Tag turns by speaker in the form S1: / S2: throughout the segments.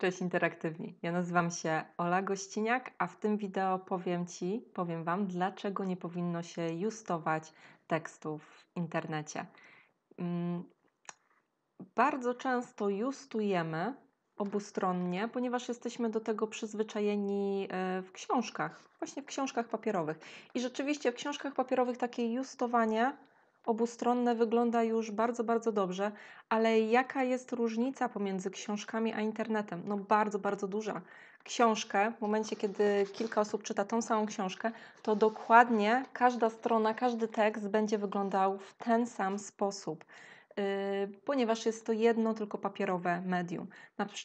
S1: Cześć Interaktywni, ja nazywam się Ola Gościniak, a w tym wideo powiem Ci, powiem Wam, dlaczego nie powinno się justować tekstów w internecie. Mm, bardzo często justujemy obustronnie, ponieważ jesteśmy do tego przyzwyczajeni e, w książkach, właśnie w książkach papierowych. I rzeczywiście w książkach papierowych takie justowanie obustronne wygląda już bardzo, bardzo dobrze, ale jaka jest różnica pomiędzy książkami a internetem? No bardzo, bardzo duża. Książkę, w momencie kiedy kilka osób czyta tą samą książkę, to dokładnie każda strona, każdy tekst będzie wyglądał w ten sam sposób. Y, ponieważ jest to jedno tylko papierowe medium.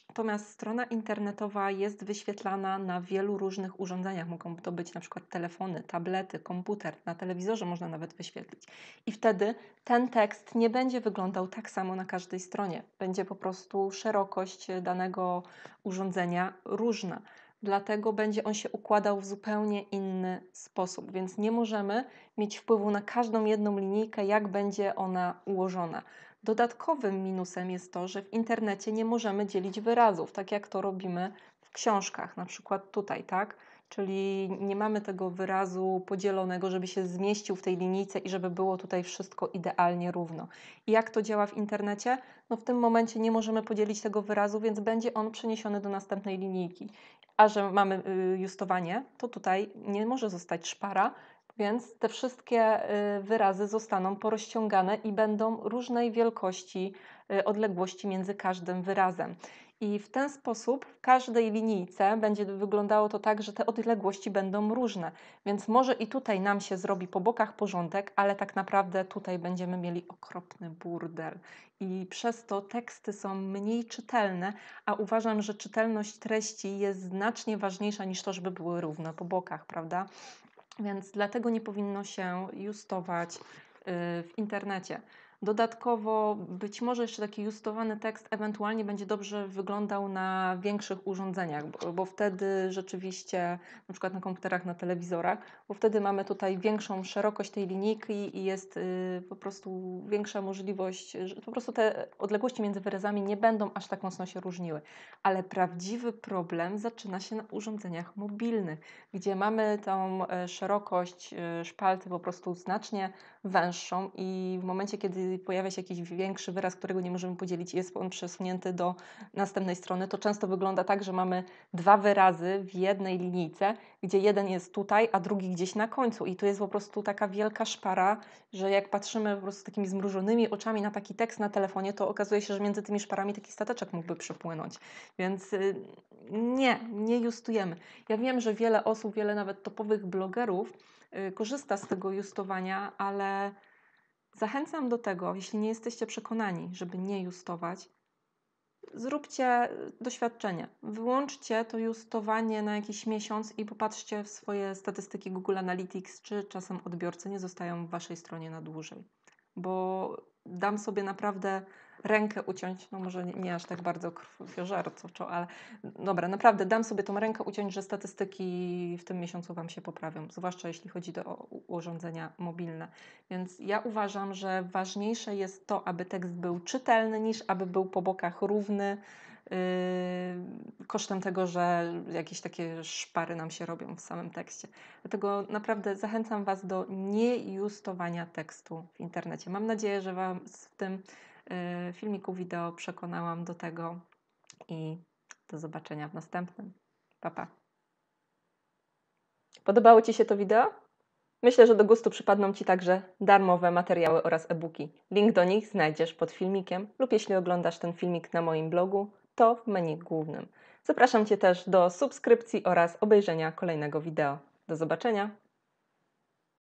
S1: Natomiast strona internetowa jest wyświetlana na wielu różnych urządzeniach. Mogą to być na przykład telefony, tablety, komputer, na telewizorze można nawet wyświetlić. I wtedy ten tekst nie będzie wyglądał tak samo na każdej stronie. Będzie po prostu szerokość danego urządzenia różna dlatego będzie on się układał w zupełnie inny sposób, więc nie możemy mieć wpływu na każdą jedną linijkę, jak będzie ona ułożona. Dodatkowym minusem jest to, że w internecie nie możemy dzielić wyrazów, tak jak to robimy w książkach, na przykład tutaj, tak? czyli nie mamy tego wyrazu podzielonego, żeby się zmieścił w tej linijce i żeby było tutaj wszystko idealnie równo. I jak to działa w internecie? No w tym momencie nie możemy podzielić tego wyrazu, więc będzie on przeniesiony do następnej linijki. A że mamy y, justowanie, to tutaj nie może zostać szpara, więc te wszystkie y, wyrazy zostaną porozciągane i będą różnej wielkości y, odległości między każdym wyrazem. I w ten sposób w każdej linijce będzie wyglądało to tak, że te odległości będą różne. Więc może i tutaj nam się zrobi po bokach porządek, ale tak naprawdę tutaj będziemy mieli okropny burdel. I przez to teksty są mniej czytelne, a uważam, że czytelność treści jest znacznie ważniejsza niż to, żeby były równe po bokach, prawda? Więc dlatego nie powinno się justować y, w internecie. Dodatkowo być może jeszcze taki justowany tekst ewentualnie będzie dobrze wyglądał na większych urządzeniach, bo, bo wtedy rzeczywiście, na przykład na komputerach, na telewizorach, bo wtedy mamy tutaj większą szerokość tej linijki i jest y, po prostu większa możliwość, że po prostu te odległości między wyrazami nie będą aż tak mocno się różniły. Ale prawdziwy problem zaczyna się na urządzeniach mobilnych, gdzie mamy tą e, szerokość e, szpalty po prostu znacznie węższą i w momencie, kiedy Y, pojawia się jakiś większy wyraz, którego nie możemy podzielić i jest on przesunięty do następnej strony, to często wygląda tak, że mamy dwa wyrazy w jednej linijce, gdzie jeden jest tutaj, a drugi gdzieś na końcu. I to jest po prostu taka wielka szpara, że jak patrzymy po prostu takimi zmrużonymi oczami na taki tekst na telefonie, to okazuje się, że między tymi szparami taki stateczek mógłby przepłynąć. Więc y, nie, nie justujemy. Ja wiem, że wiele osób, wiele nawet topowych blogerów y, korzysta z tego justowania, ale Zachęcam do tego, jeśli nie jesteście przekonani, żeby nie justować, zróbcie doświadczenie. Wyłączcie to justowanie na jakiś miesiąc i popatrzcie w swoje statystyki Google Analytics, czy czasem odbiorcy nie zostają w Waszej stronie na dłużej bo dam sobie naprawdę rękę uciąć, no może nie, nie aż tak bardzo krwiożerczo, ale dobra, naprawdę dam sobie tą rękę uciąć, że statystyki w tym miesiącu Wam się poprawią, zwłaszcza jeśli chodzi do urządzenia mobilne. Więc ja uważam, że ważniejsze jest to, aby tekst był czytelny, niż aby był po bokach równy, Yy, kosztem tego, że jakieś takie szpary nam się robią w samym tekście. Dlatego naprawdę zachęcam Was do niejustowania tekstu w internecie. Mam nadzieję, że Wam w tym yy, filmiku wideo przekonałam do tego i do zobaczenia w następnym. Pa, pa. Podobało Ci się to wideo? Myślę, że do gustu przypadną Ci także darmowe materiały oraz e-booki. Link do nich znajdziesz pod filmikiem lub jeśli oglądasz ten filmik na moim blogu to w menu głównym. Zapraszam Cię też do subskrypcji oraz obejrzenia kolejnego wideo. Do zobaczenia!